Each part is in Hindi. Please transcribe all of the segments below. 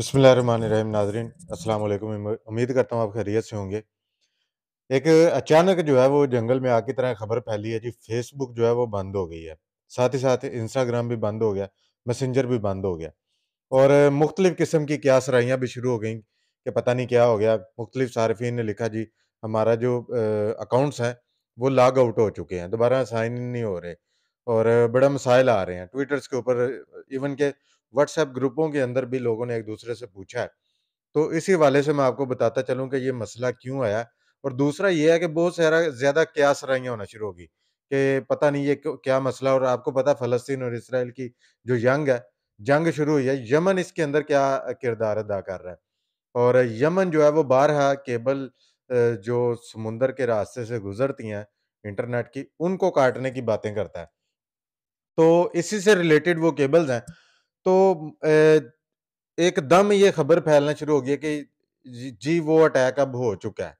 बसमीम नाजरीन अस्सलाम वालेकुम उम्मीद करता हूँ आप खैरियत से होंगे एक अचानक जो है वो जंगल में आग की तरह खबर फैली है जी फेसबुक जो है वो बंद हो गई है साथ ही साथ इंस्टाग्राम भी बंद हो गया मैसेंजर भी बंद हो गया और मुख्तलिफ़ किस्म की क्या सराइयाँ भी शुरू हो गई कि पता नहीं क्या हो गया मुख्तलिफ सार्फिन ने लिखा जी हमारा जो अकाउंट्स हैं वो लॉग आउट हो चुके हैं दोबारा साइन इन नहीं हो रहे और बड़ा मसाइल आ रहे हैं ट्विटर्स के ऊपर इवन के व्हाट्सएप ग्रुपों के अंदर भी लोगों ने एक दूसरे से पूछा है तो इसी वाले से मैं आपको बताता चलूँ कि ये मसला क्यों आया और दूसरा ये है कि बहुत सारा ज़्यादा क्या सराइयाँ होना शुरू होगी कि पता नहीं ये क्या मसला और आपको पता फ़लस्तीन और इसराइल की जो जंग है जंग शुरू हुई है यमन इसके अंदर क्या किरदार अदा कर रहा है और यमन जो है वो बारहा केबल जो समुंदर के रास्ते से गुजरती हैं इंटरनेट की उनको काटने की बातें करता है तो इसी से रिलेटेड वो केबल्स हैं तो एकदम ये खबर फैलना शुरू हो गई कि जी वो अटैक अब हो चुका है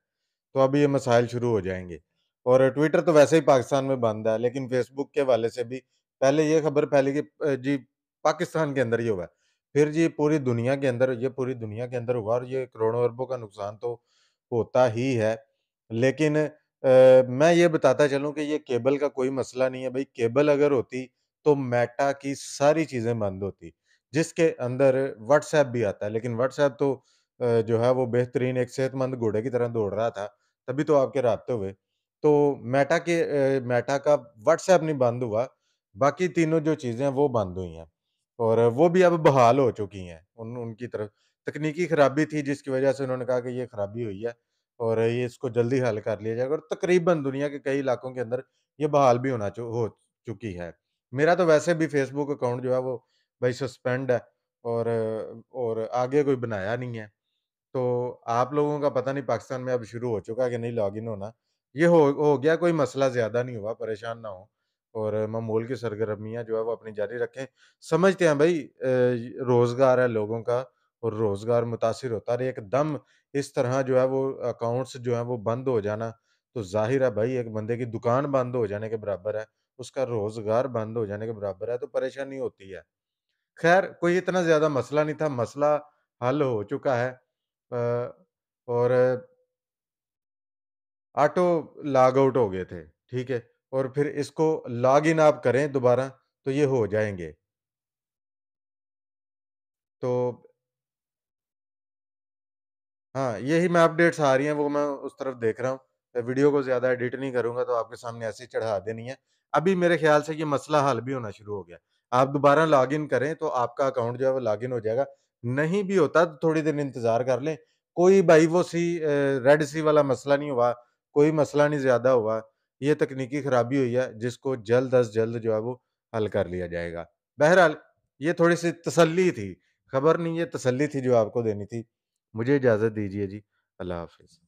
तो अब ये मसाइल शुरू हो जाएंगे और ट्विटर तो वैसे ही पाकिस्तान में बंद है लेकिन फेसबुक के वाले से भी पहले ये खबर फैली कि जी पाकिस्तान के अंदर ही हुआ है फिर जी पूरी दुनिया के अंदर ये पूरी दुनिया के अंदर हुआ और ये करोड़ों अरबों का नुकसान तो होता ही है लेकिन आ, मैं ये बताता चलूँ कि ये केबल का कोई मसला नहीं है भाई केबल अगर होती तो मेटा की सारी चीज़ें बंद होती जिसके अंदर व्हाट्सएप भी आता है लेकिन व्हाट्सएप तो जो है वो बेहतरीन एक सेहतमंद घोड़े की तरह दौड़ रहा था तभी तो आपके रबते हुए तो मेटा के मेटा का व्हाट्सएप नहीं बंद हुआ बाकी तीनों जो चीज़ें हैं वो बंद हुई हैं और वो भी अब बहाल हो चुकी हैं उन उनकी तरफ तकनीकी खराबी थी जिसकी वजह से उन्होंने कहा कि ये खराबी हुई है और ये इसको जल्दी हल कर लिया जाएगा और तकरीबन दुनिया के कई इलाकों के अंदर ये बहाल भी होना चु, हो चुकी है मेरा तो वैसे भी फेसबुक अकाउंट जो है वो भाई सस्पेंड है और और आगे कोई बनाया नहीं है तो आप लोगों का पता नहीं पाकिस्तान में अब शुरू हो चुका है कि नहीं लॉगिन होना ये हो हो गया कोई मसला ज़्यादा नहीं हुआ परेशान ना हो और मामूल की सरगर्मियाँ जो है वो अपनी जारी रखें समझते हैं भाई रोज़गार है लोगों का और रोज़गार मुतासर होता रहे एकदम इस तरह जो है वो अकाउंट्स जो है वो बंद हो जाना तो जाहिर है भाई एक बंदे की दुकान बंद हो जाने के बराबर है उसका रोज़गार बंद हो जाने के बराबर है तो परेशानी होती है खैर कोई इतना ज़्यादा मसला नहीं था, मसला हल हो चुका है और ऑटो लॉग आउट हो गए थे, ठीक है? और फिर इसको लॉग इन आप करें दोबारा, तो ये हो जाएंगे तो हाँ, यही मैं अपडेट्स आ रही हैं, वो मैं उस तरफ देख रहा हूँ। वीडियो को ज़्यादा एडिट नहीं करूँगा, तो आपके सामने ऐसे ही चढ़ा देनी है। अभी मेरे ख़्याल से ये मसला हल भी होना शुरू हो गया। आप दोबारा इन करें तो आपका अकाउंट जो है वो इन हो जाएगा नहीं भी होता तो थोड़ी देर इंतज़ार कर लें कोई भाई वो सी रेड सी वाला मसला नहीं हुआ कोई मसला नहीं ज़्यादा हुआ ये तकनीकी ख़राबी हुई है जिसको जल्द अज जल्द जो है वो हल कर लिया जाएगा बहरहाल ये थोड़ी सी तसल्ली थी खबर नहीं ये तसल्ली थी जो आपको देनी थी मुझे इजाज़त दीजिए जी अल्लाह हाफिज़